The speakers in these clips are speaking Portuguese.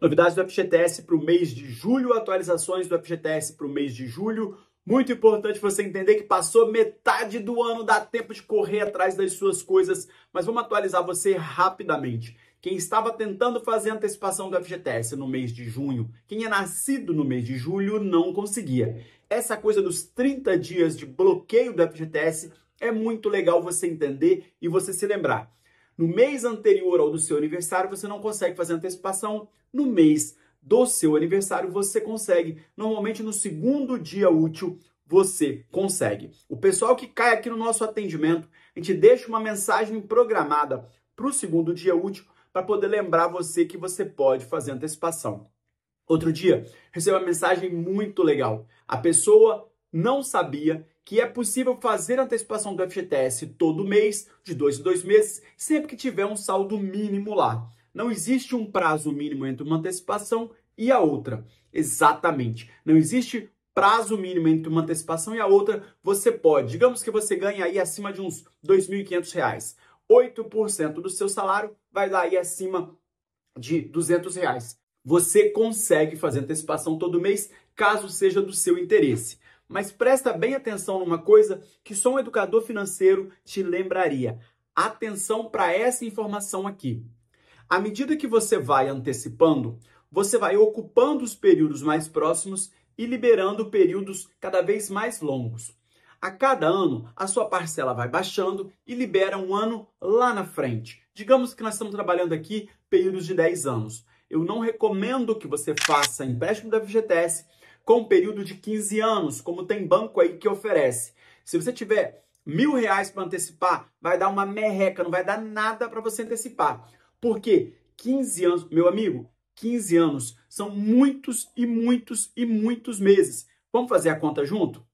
Novidades do FGTS para o mês de julho, atualizações do FGTS para o mês de julho. Muito importante você entender que passou metade do ano, dá tempo de correr atrás das suas coisas, mas vamos atualizar você rapidamente. Quem estava tentando fazer antecipação do FGTS no mês de junho, quem é nascido no mês de julho não conseguia. Essa coisa dos 30 dias de bloqueio do FGTS é muito legal você entender e você se lembrar no mês anterior ao do seu aniversário, você não consegue fazer antecipação. No mês do seu aniversário, você consegue. Normalmente, no segundo dia útil, você consegue. O pessoal que cai aqui no nosso atendimento, a gente deixa uma mensagem programada para o segundo dia útil para poder lembrar você que você pode fazer antecipação. Outro dia, recebi uma mensagem muito legal. A pessoa não sabia que é possível fazer antecipação do FGTS todo mês, de dois em dois meses, sempre que tiver um saldo mínimo lá. Não existe um prazo mínimo entre uma antecipação e a outra. Exatamente. Não existe prazo mínimo entre uma antecipação e a outra. Você pode, digamos que você ganha aí acima de uns R$ 2.500. 8% do seu salário vai dar aí acima de R$ 200. Reais. Você consegue fazer antecipação todo mês, caso seja do seu interesse. Mas presta bem atenção numa coisa que só um educador financeiro te lembraria. Atenção para essa informação aqui. À medida que você vai antecipando, você vai ocupando os períodos mais próximos e liberando períodos cada vez mais longos. A cada ano, a sua parcela vai baixando e libera um ano lá na frente. Digamos que nós estamos trabalhando aqui períodos de 10 anos. Eu não recomendo que você faça empréstimo da FGTS com um período de 15 anos, como tem banco aí que oferece. Se você tiver mil reais para antecipar, vai dar uma merreca, não vai dar nada para você antecipar. Porque 15 anos, meu amigo, 15 anos são muitos e muitos e muitos meses. Vamos fazer a conta junto?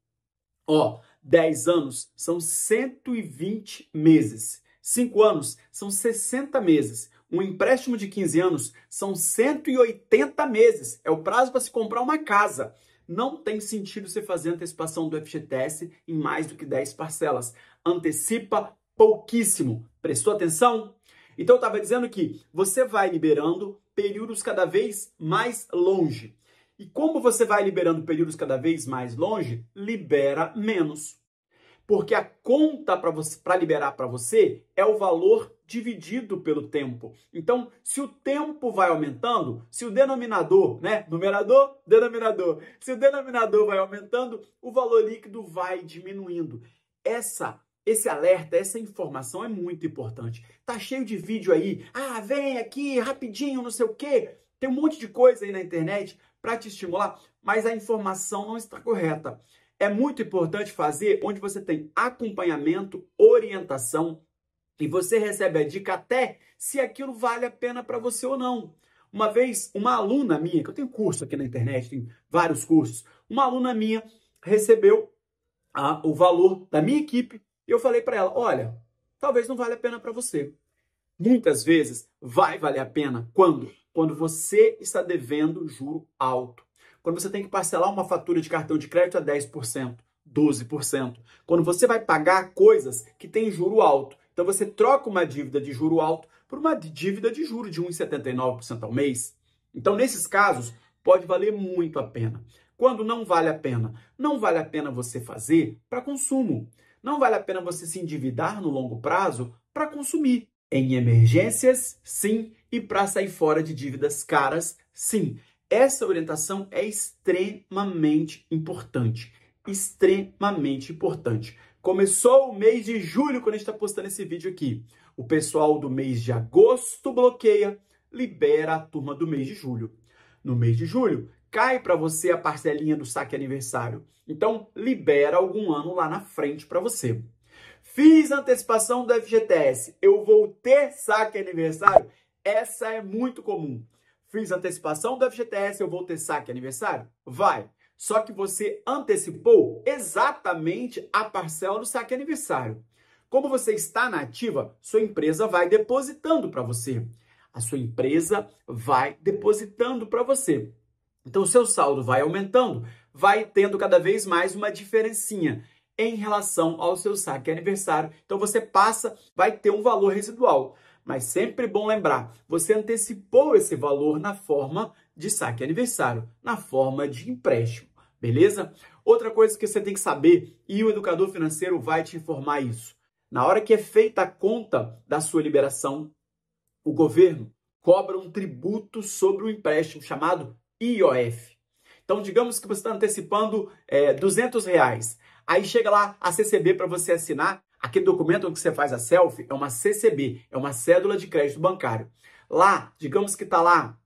Ó, 10 anos são 120 meses. 5 anos são 60 meses. Um empréstimo de 15 anos são 180 meses. É o prazo para se comprar uma casa não tem sentido você fazer antecipação do FGTS em mais do que 10 parcelas. Antecipa pouquíssimo. Prestou atenção? Então eu estava dizendo que você vai liberando períodos cada vez mais longe. E como você vai liberando períodos cada vez mais longe, libera menos. Porque a conta para liberar para você é o valor dividido pelo tempo. Então, se o tempo vai aumentando, se o denominador, né, numerador, denominador, se o denominador vai aumentando, o valor líquido vai diminuindo. Essa esse alerta, essa informação é muito importante. Tá cheio de vídeo aí. Ah, vem aqui rapidinho, não sei o quê. Tem um monte de coisa aí na internet para te estimular, mas a informação não está correta. É muito importante fazer onde você tem acompanhamento, orientação e você recebe a dica até se aquilo vale a pena para você ou não. Uma vez, uma aluna minha, que eu tenho curso aqui na internet, tem vários cursos, uma aluna minha recebeu a, o valor da minha equipe e eu falei para ela: olha, talvez não valha a pena para você. Muitas vezes vai valer a pena quando? Quando você está devendo juro alto. Quando você tem que parcelar uma fatura de cartão de crédito a 10%, 12%. Quando você vai pagar coisas que têm juro alto. Então você troca uma dívida de juro alto por uma dívida de juro de 1,79% ao mês. Então, nesses casos, pode valer muito a pena. Quando não vale a pena? Não vale a pena você fazer para consumo. Não vale a pena você se endividar no longo prazo para consumir. Em emergências, sim, e para sair fora de dívidas caras, sim. Essa orientação é extremamente importante. Extremamente importante. Começou o mês de julho, quando a gente está postando esse vídeo aqui. O pessoal do mês de agosto bloqueia, libera a turma do mês de julho. No mês de julho, cai para você a parcelinha do saque aniversário. Então, libera algum ano lá na frente para você. Fiz antecipação do FGTS, eu vou ter saque aniversário? Essa é muito comum. Fiz antecipação do FGTS, eu vou ter saque aniversário? Vai! só que você antecipou exatamente a parcela do saque aniversário. Como você está na ativa, sua empresa vai depositando para você. A sua empresa vai depositando para você. Então, o seu saldo vai aumentando, vai tendo cada vez mais uma diferencinha em relação ao seu saque aniversário. Então, você passa, vai ter um valor residual. Mas sempre é bom lembrar, você antecipou esse valor na forma de saque aniversário, na forma de empréstimo, beleza? Outra coisa que você tem que saber, e o educador financeiro vai te informar isso. Na hora que é feita a conta da sua liberação, o governo cobra um tributo sobre o empréstimo chamado IOF. Então, digamos que você está antecipando é, eh, 200 reais. Aí chega lá a CCB para você assinar Aquele documento onde você faz a selfie é uma CCB, é uma cédula de crédito bancário. Lá, digamos que está lá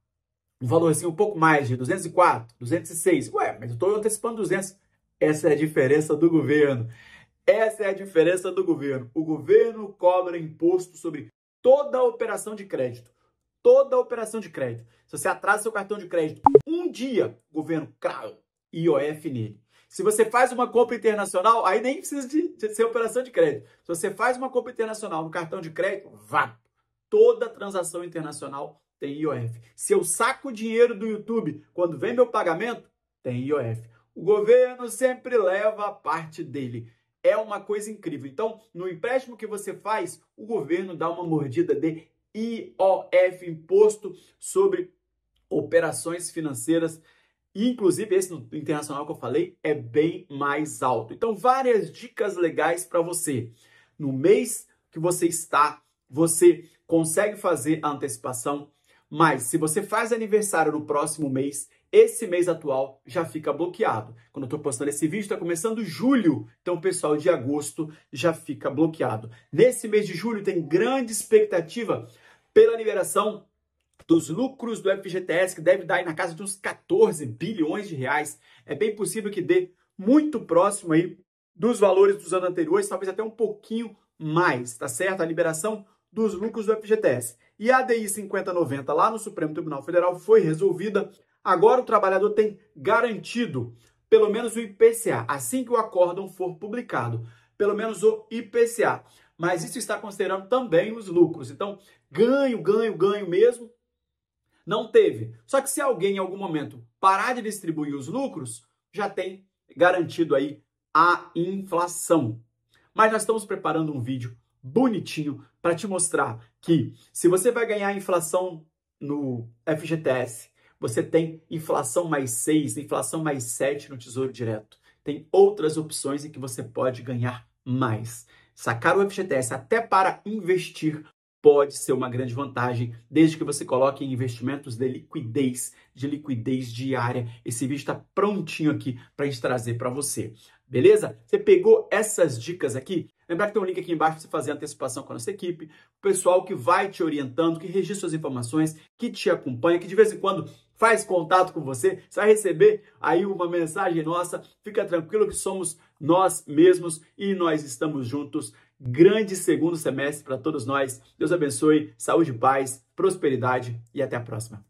um valor assim um pouco mais de 204, 206. Ué, mas eu estou antecipando 200. Essa é a diferença do governo. Essa é a diferença do governo. O governo cobra imposto sobre toda a operação de crédito. Toda a operação de crédito. Se você atrasa seu cartão de crédito um dia, o governo crau, IOF nele. Se você faz uma compra internacional, aí nem precisa de, de ser operação de crédito. Se você faz uma compra internacional no cartão de crédito, vá! Toda transação internacional tem IOF. Se eu saco dinheiro do YouTube quando vem meu pagamento, tem IOF. O governo sempre leva a parte dele. É uma coisa incrível. Então, no empréstimo que você faz, o governo dá uma mordida de IOF, Imposto sobre Operações Financeiras Inclusive, esse internacional que eu falei é bem mais alto. Então, várias dicas legais para você. No mês que você está, você consegue fazer a antecipação, mas se você faz aniversário no próximo mês, esse mês atual já fica bloqueado. Quando eu estou postando esse vídeo, está começando julho, então o pessoal de agosto já fica bloqueado. Nesse mês de julho tem grande expectativa pela liberação dos lucros do FGTS, que deve dar aí na casa de uns 14 bilhões de reais. É bem possível que dê muito próximo aí dos valores dos anos anteriores, talvez até um pouquinho mais, tá certo? A liberação dos lucros do FGTS. E a DI 5090 lá no Supremo Tribunal Federal foi resolvida. Agora o trabalhador tem garantido pelo menos o IPCA, assim que o acórdão for publicado, pelo menos o IPCA. Mas isso está considerando também os lucros. Então, ganho, ganho, ganho mesmo, não teve. Só que se alguém em algum momento parar de distribuir os lucros, já tem garantido aí a inflação. Mas nós estamos preparando um vídeo bonitinho para te mostrar que se você vai ganhar inflação no FGTS, você tem inflação mais 6, inflação mais 7 no Tesouro Direto. Tem outras opções em que você pode ganhar mais. Sacar o FGTS até para investir pode ser uma grande vantagem, desde que você coloque em investimentos de liquidez, de liquidez diária. Esse vídeo está prontinho aqui para a gente trazer para você. Beleza? Você pegou essas dicas aqui? Lembrar que tem um link aqui embaixo para você fazer antecipação com a nossa equipe, o pessoal que vai te orientando, que registra suas informações, que te acompanha, que de vez em quando faz contato com você, você vai receber aí uma mensagem nossa. Fica tranquilo que somos nós mesmos e nós estamos juntos. Grande segundo semestre para todos nós. Deus abençoe, saúde, paz, prosperidade e até a próxima.